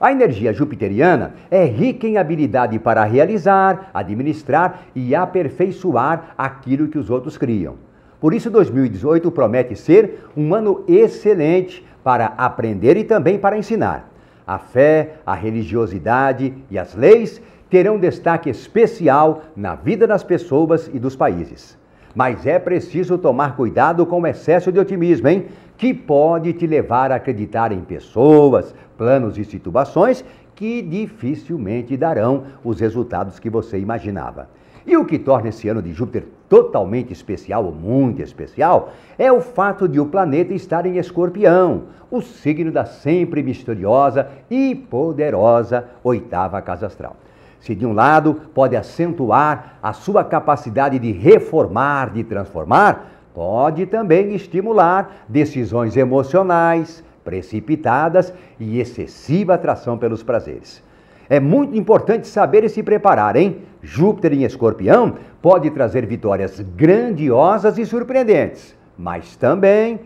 A energia jupiteriana é rica em habilidade para realizar, administrar e aperfeiçoar aquilo que os outros criam. Por isso, 2018 promete ser um ano excelente para aprender e também para ensinar. A fé, a religiosidade e as leis terão destaque especial na vida das pessoas e dos países. Mas é preciso tomar cuidado com o excesso de otimismo, hein? Que pode te levar a acreditar em pessoas, planos e situações que dificilmente darão os resultados que você imaginava. E o que torna esse ano de Júpiter totalmente especial, ou muito especial, é o fato de o planeta estar em Escorpião, o signo da sempre misteriosa e poderosa oitava casa astral. Se de um lado pode acentuar a sua capacidade de reformar, de transformar, pode também estimular decisões emocionais, precipitadas e excessiva atração pelos prazeres. É muito importante saber e se preparar, hein? Júpiter em escorpião pode trazer vitórias grandiosas e surpreendentes, mas também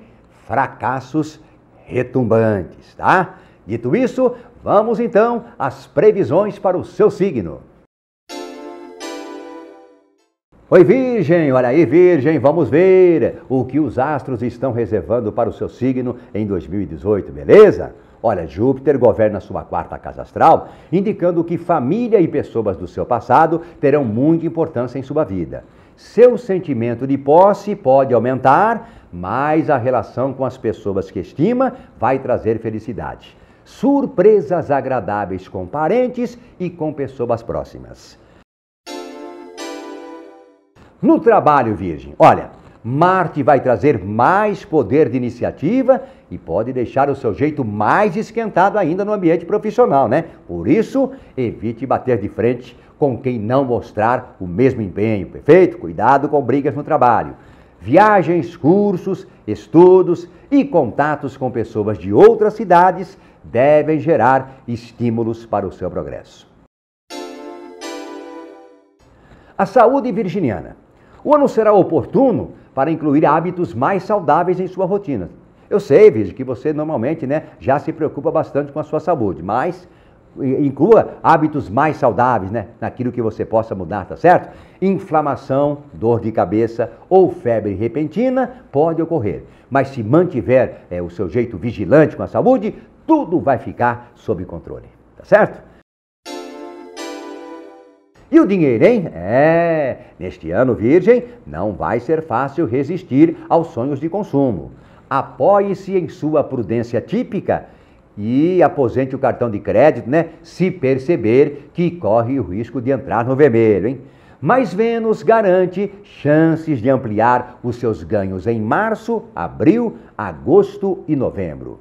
fracassos retumbantes, tá? Dito isso, vamos então às previsões para o seu signo. Oi, Virgem! Olha aí, Virgem! Vamos ver o que os astros estão reservando para o seu signo em 2018, beleza? Olha, Júpiter governa sua quarta casa astral, indicando que família e pessoas do seu passado terão muita importância em sua vida. Seu sentimento de posse pode aumentar, mas a relação com as pessoas que estima vai trazer felicidade. Surpresas agradáveis com parentes e com pessoas próximas. No trabalho, Virgem, olha, Marte vai trazer mais poder de iniciativa e pode deixar o seu jeito mais esquentado ainda no ambiente profissional, né? Por isso, evite bater de frente com quem não mostrar o mesmo empenho, perfeito? Cuidado com brigas no trabalho. Viagens, cursos, estudos e contatos com pessoas de outras cidades devem gerar estímulos para o seu progresso. A saúde virginiana. O ano será oportuno para incluir hábitos mais saudáveis em sua rotina. Eu sei, Virgem, que você normalmente né, já se preocupa bastante com a sua saúde, mas inclua hábitos mais saudáveis, né? Naquilo que você possa mudar, tá certo? Inflamação, dor de cabeça ou febre repentina pode ocorrer, mas se mantiver é, o seu jeito vigilante com a saúde, tudo vai ficar sob controle, tá certo? E o dinheiro, hein? É, neste ano, Virgem, não vai ser fácil resistir aos sonhos de consumo. Apoie-se em sua prudência típica e aposente o cartão de crédito, né? Se perceber que corre o risco de entrar no vermelho, hein? Mas Vênus garante chances de ampliar os seus ganhos em março, abril, agosto e novembro.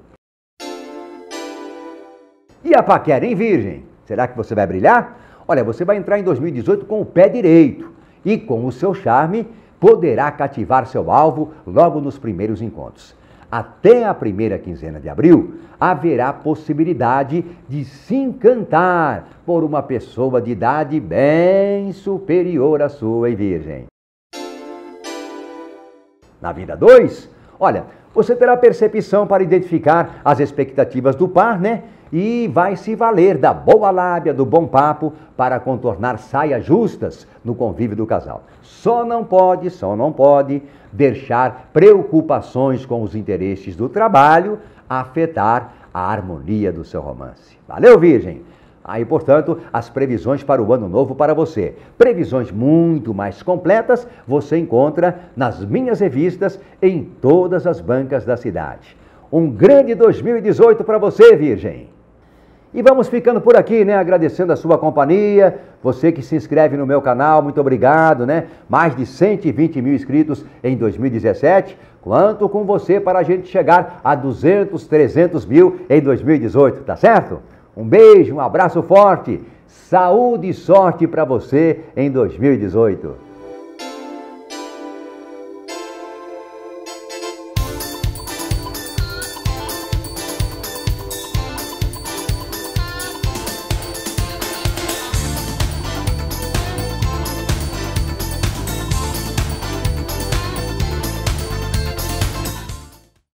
E a paquera, hein, Virgem? Será que você vai brilhar? Olha, você vai entrar em 2018 com o pé direito e com o seu charme poderá cativar seu alvo logo nos primeiros encontros. Até a primeira quinzena de abril, haverá possibilidade de se encantar por uma pessoa de idade bem superior à sua, e Virgem? Na vida 2, olha, você terá percepção para identificar as expectativas do par, né? e vai se valer da boa lábia, do bom papo para contornar saias justas no convívio do casal. Só não pode, só não pode deixar preocupações com os interesses do trabalho afetar a harmonia do seu romance. Valeu, Virgem! Aí, portanto, as previsões para o ano novo para você. Previsões muito mais completas você encontra nas minhas revistas em todas as bancas da cidade. Um grande 2018 para você, Virgem! E vamos ficando por aqui, né? Agradecendo a sua companhia, você que se inscreve no meu canal, muito obrigado, né? Mais de 120 mil inscritos em 2017. Quanto com você para a gente chegar a 200, 300 mil em 2018, tá certo? Um beijo, um abraço forte, saúde e sorte para você em 2018.